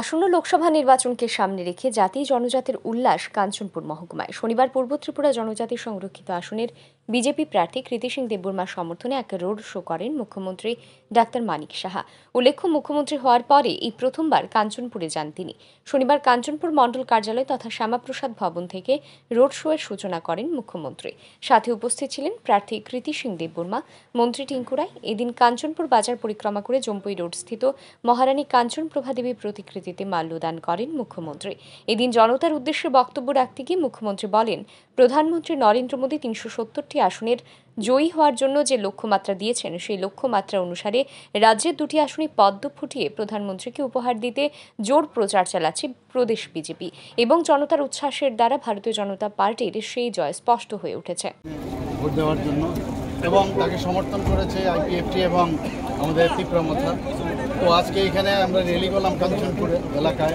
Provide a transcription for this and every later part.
আসন্ন লোকসভা নির্বাচনকে সামনে রেখে জাতি জনজাতির উল্লাস কাঞ্চনপুর মহকুমায় শনিবার পূর্ব ত্রিপুরা জনজাতি সংরক্ষিত আসনের বিজেপি প্রার্থী কৃতি সিং দেববর্মার সমর্থনে এক রোড শো করেন মুখ্যমন্ত্রী ডাক্তার মানিক সাহা উল্লেখ্য মুখ্যমন্ত্রী হওয়ার পরে এই প্রথমবার কাঞ্চনপুরে যান তিনি শনিবার কাঞ্চনপুর মণ্ডল কার্যালয় তথা শ্যামাপ্রসাদ ভবন থেকে রোড শো এর সূচনা করেন মুখ্যমন্ত্রী সাথে উপস্থিত ছিলেন প্রার্থী কৃতি সিং দেববর্মা মন্ত্রী টিঙ্কুরাই এদিন কাঞ্চনপুর বাজার পরিক্রমা করে জম্পুই রোড স্থিত মহারানী কাঞ্চন প্রভাদেবী প্রতিকৃতি উপস্থিতিতে মাল্যদান করেন মুখ্যমন্ত্রী এদিন জনতার উদ্দেশ্যে বক্তব্য রাখতে গিয়ে মুখ্যমন্ত্রী বলেন প্রধানমন্ত্রী নরেন্দ্র মোদী তিনশো সত্তরটি আসনের জয়ী হওয়ার জন্য যে লক্ষ্যমাত্রা দিয়েছেন সেই লক্ষ্যমাত্রা অনুসারে রাজ্যের দুটি আসনে পদ্ম ফুটিয়ে প্রধানমন্ত্রীকে উপহার দিতে জোর প্রচার চালাচ্ছে প্রদেশ বিজেপি এবং জনতার উচ্ছ্বাসের দ্বারা ভারতীয় জনতা পার্টির সেই জয় স্পষ্ট হয়ে উঠেছে এবং তাকে সমর্থন করেছে আইপিএফটি এবং আমাদের তীব্রমাথা তো আজকে এখানে আমরা রেলি করলাম কাঞ্চনপুরে এলাকায়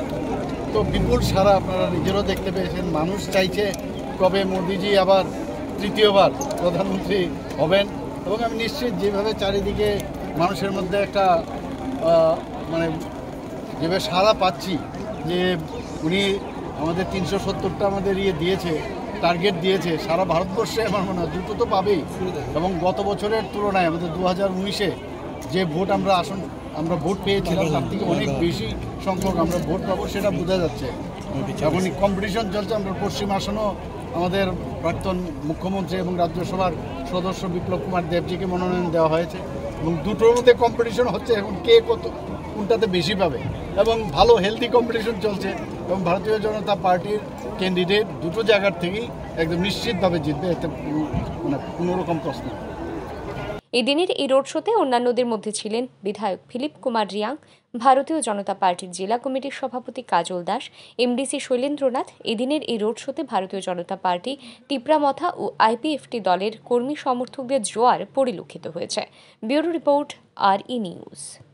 তো বিপুল সারা আপনারা নিজেরও দেখতে পেয়েছেন মানুষ চাইছে কবে মোদিজি আবার তৃতীয়বার প্রধানমন্ত্রী হবেন এবং আমি নিশ্চিত যেভাবে চারিদিকে মানুষের মধ্যে একটা মানে যেভাবে সারা পাচ্ছি যে উনি আমাদের তিনশো সত্তরটা আমাদের ইয়ে দিয়েছে টার্গেট দিয়েছে সারা ভারতবর্ষে আমার মনে হয় দুটো তো পাবেই এবং গত বছরের তুলনায় আমাদের দু হাজার উনিশে যে ভোট আমরা আসন আমরা ভোট পেয়েছিলাম তার থেকে অনেক বেশি সংখ্যক আমরা ভোট পাবো সেটা বোঝা যাচ্ছে এখন কম্পিটিশন চলছে আমরা পশ্চিম আসনও আমাদের প্রাক্তন মুখ্যমন্ত্রী এবং রাজ্যসভার সদস্য বিপ্লব কুমার দেবজিকে মনোনয়ন দেওয়া হয়েছে এবং দুটোর মধ্যে কম্পিটিশন হচ্ছে এখন কে কত কোনটাতে বেশি পাবে এবং ভালো হেলদি কম্পিটিশন চলছে এবং ভারতীয় জনতা পার্টির ক্যান্ডিডেট দুটো জায়গার থেকেই একদম নিশ্চিতভাবে জিতবে এতে মানে কোনোরকম প্রশ্ন এই দিনের এই রোড শোতে অন্যান্যদের মধ্যে ছিলেন বিধায়ক ফিলিপ কুমার রিয়াং ভারতীয় জনতা পার্টির জেলা কমিটির সভাপতি কাজল দাস এমডিসি শৈলেন্দ্রনাথ এদিনের এই রোড শোতে ভারতীয় জনতা পার্টি টিপরামথা ও আইপিএফটি দলের কর্মী সমর্থকদের জোয়ার পরিলক্ষিত হয়েছে ব্যুরো রিপোর্ট আর ই নিউজ